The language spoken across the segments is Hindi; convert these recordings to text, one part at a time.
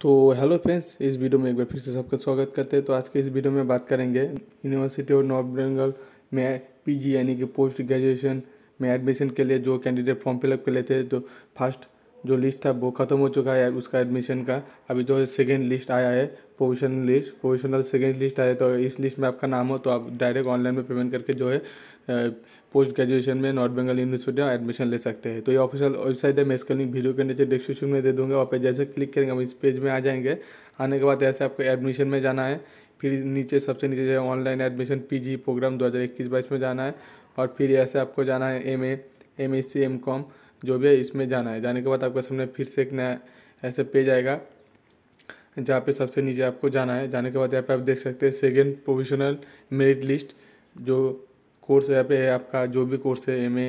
तो हेलो फ्रेंड्स इस वीडियो में एक बार फिर से सबका स्वागत करते हैं तो आज के इस वीडियो में बात करेंगे यूनिवर्सिटी ऑफ नॉर्थ बंगाल में पीजी यानी कि पोस्ट ग्रेजुएशन में एडमिशन के लिए जो कैंडिडेट फॉर्म फिलअप के लिए थे तो फर्स्ट जो लिस्ट था वो ख़त्म हो चुका है उसका एडमिशन का अभी जो सेकेंड लिस्ट आया है position list positional second list आए तो इस लिस्ट में आपका नाम हो तो आप डायरेक्ट ऑनलाइन में पेमेंट करके जो है पोस्ट ग्रेजुएशन में नॉर्थ बंगाल यूनिवर्सिटी में एडमिशन ले सकते हैं तो ये ऑफिशियल वेबसाइट है मैं इसका लिंक वीडियो के नीचे डिस्क्रिप्शन में दे दूँगा वहाँ पर जैसे क्लिक करेंगे हम इस पेज में आ जाएंगे आने के बाद ऐसे आपको एडमिशन में जाना है फिर नीचे सबसे नीचे जो है ऑनलाइन एडमिशन पी प्रोग्राम दो हज़ार में जाना है और फिर ऐसे आपको जाना है M A M S C M com जो भी है इसमें जाना है जाने के बाद आपके सामने फिर से एक नया ऐसे पेज आएगा जहाँ पे सबसे नीचे आपको जाना है जाने के बाद यहाँ पे आप देख सकते हैं सेकेंड प्रोफेशनल मेरिट लिस्ट जो कोर्स यहाँ पे है आपका जो भी कोर्स है M A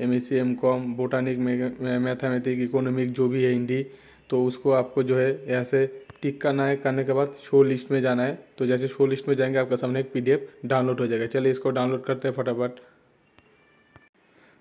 M S C M com botanic mathematic economic जो भी है हिंदी तो उसको आपको जो है यहाँ से टिक करना है करने के बाद शो लिस्ट में जाना है तो जैसे शो लिस्ट में जाएंगे आपका सामने एक पीडीएफ डाउनलोड हो जाएगा चलिए इसको डाउनलोड करते हैं फटाफट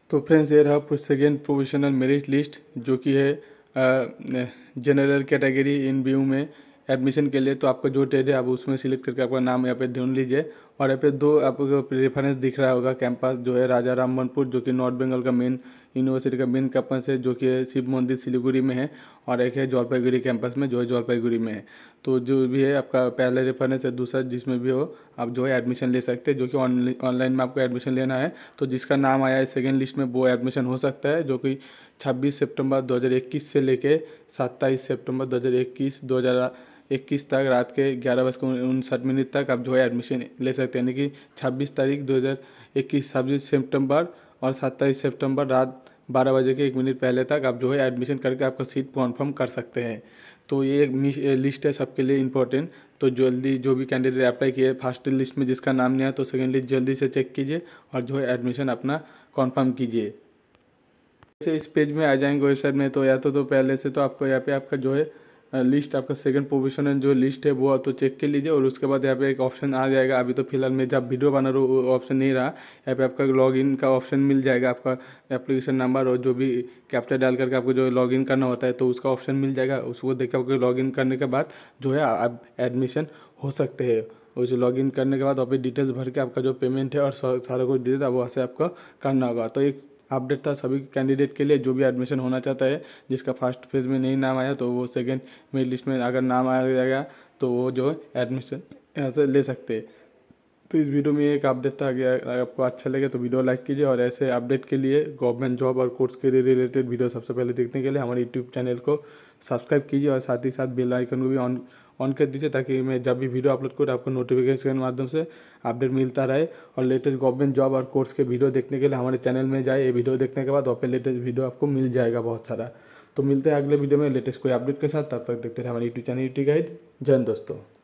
तो फ्रेंड्स ये रहा सेकेंड प्रोफेशनल मेरिट लिस्ट जो कि है जनरल कैटेगरी इन व्यू में एडमिशन के लिए तो आपका जो ट्रेड है आप उसमें सिलेक्ट करके आपका नाम यहाँ पे ढूंढ लीजिए और यहाँ पे दो आपको रेफरेंस दिख रहा होगा कैंपस जो है राजा राम मनपुर जो कि नॉर्थ बंगाल का मेन यूनिवर्सिटी का मेन कैंपस है जो कि शिव मंदिर सिलीगुड़ी में है और एक है जलपाईगुड़ी कैंपस में जो है जलपाईगुड़ी में है तो जो भी है आपका पहला रेफरेंस है दूसरा जिसमें भी हो आप जो है एडमिशन ले सकते हैं जो कि ऑनलाइन में आपको एडमिशन लेना है तो जिसका नाम आया है सेकेंड लिस्ट में वो एडमिशन हो सकता है जो कि छब्बीस सेप्टेम्बर दो से लेके सत्ताईस सेप्टेम्बर दो हज़ार इक्कीस तक रात के ग्यारह बजकर उनसठ मिनट तक आप जो है एडमिशन ले सकते हैं यानी कि छब्बीस तारीख दो हज़ार इक्कीस छब्बीस सेप्टेम्बर और सत्ताईस सेप्टेम्बर रात बारह बजे के एक मिनट पहले तक आप जो है एडमिशन करके आपका सीट कॉन्फर्म कर सकते हैं तो ये एक लिस्ट है सबके लिए इंपॉर्टेंट तो जल्दी जो भी कैंडिडेट अप्लाई किए फर्स्ट लिस्ट में जिसका नाम नहीं आया तो सेकेंड लिस्ट जल्दी से चेक कीजिए और जो है एडमिशन अपना कॉन्फर्म कीजिए जैसे इस पेज में आ जाएंगे वेबसाइट में तो या तो, तो पहले से तो आपको यहाँ पे आपका जो है लिस्ट आपका सेकंड पोजीशन है जो लिस्ट है वो तो चेक कर लीजिए और उसके बाद यहाँ पे एक ऑप्शन आ जाएगा अभी तो फिलहाल मैं जब वीडियो बना रहा हूँ ऑप्शन नहीं रहा यहाँ पे आपका लॉगिन का ऑप्शन मिल जाएगा आपका एप्लीकेशन नंबर और जो भी कैप्चर डाल करके आपको जो लॉगिन करना होता है तो उसका ऑप्शन मिल जाएगा उसको देख के आपको लॉगिन करने के बाद जो है आप एडमिशन हो सकते हैं और जो लॉगिन करने के बाद वहाँ डिटेल्स भर के आपका जो पेमेंट है और सारा कुछ डिटेल वहाँ से आपको करना होगा तो एक अपडेट था सभी कैंडिडेट के लिए जो भी एडमिशन होना चाहता है जिसका फर्स्ट फेज में नहीं नाम आया तो वो सेकेंड मेरी लिस्ट में अगर नाम आ गया तो वो जो है एडमिशन यहाँ से ले सकते हैं तो इस वीडियो में एक अपडेट था अगर आपको अच्छा लगे तो वीडियो लाइक कीजिए और ऐसे अपडेट के लिए गवर्नमेंट जॉब और कोर्स के रिलेटेड वीडियो सबसे पहले देखने के लिए हमारे यूट्यूब चैनल को सब्सक्राइब कीजिए और साथ ही साथ बेल आइकन को भी ऑन ऑन कर दीजिए ताकि मैं जब भी वीडियो अपलोड करूँ आपको नोटिफिकेशन के माध्यम से अपडेट मिलता रहे और लेटेस्ट गवर्नमेंट जॉब और कोर्स के वीडियो देखने के लिए हमारे चैनल में जाए ये वीडियो देखने के बाद वहाँ पर लेटेस्ट वीडियो आपको मिल जाएगा बहुत सारा तो मिलते हैं अगले वीडियो में लेटेस्ट कोई अपडेट के साथ तब तक देखते रहे हमारे यूट्यूब चैनल यूट्यूब गाइड जय दोस्तों